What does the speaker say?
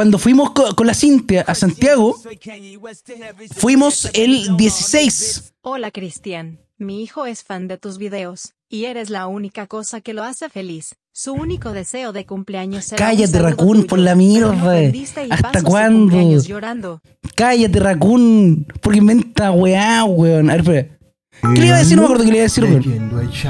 cuando fuimos con la Cintia a Santiago, fuimos el 16. Hola Cristian, mi hijo es fan de tus videos, y eres la única cosa que lo hace feliz. Su único deseo de cumpleaños será Cállate, un por la mierda. ¿Hasta cuándo? Llorando. Cállate, Raccoon, porque inventa weá, weón. A ¿Qué le iba a decir? No me acuerdo qué le iba a decir, weón.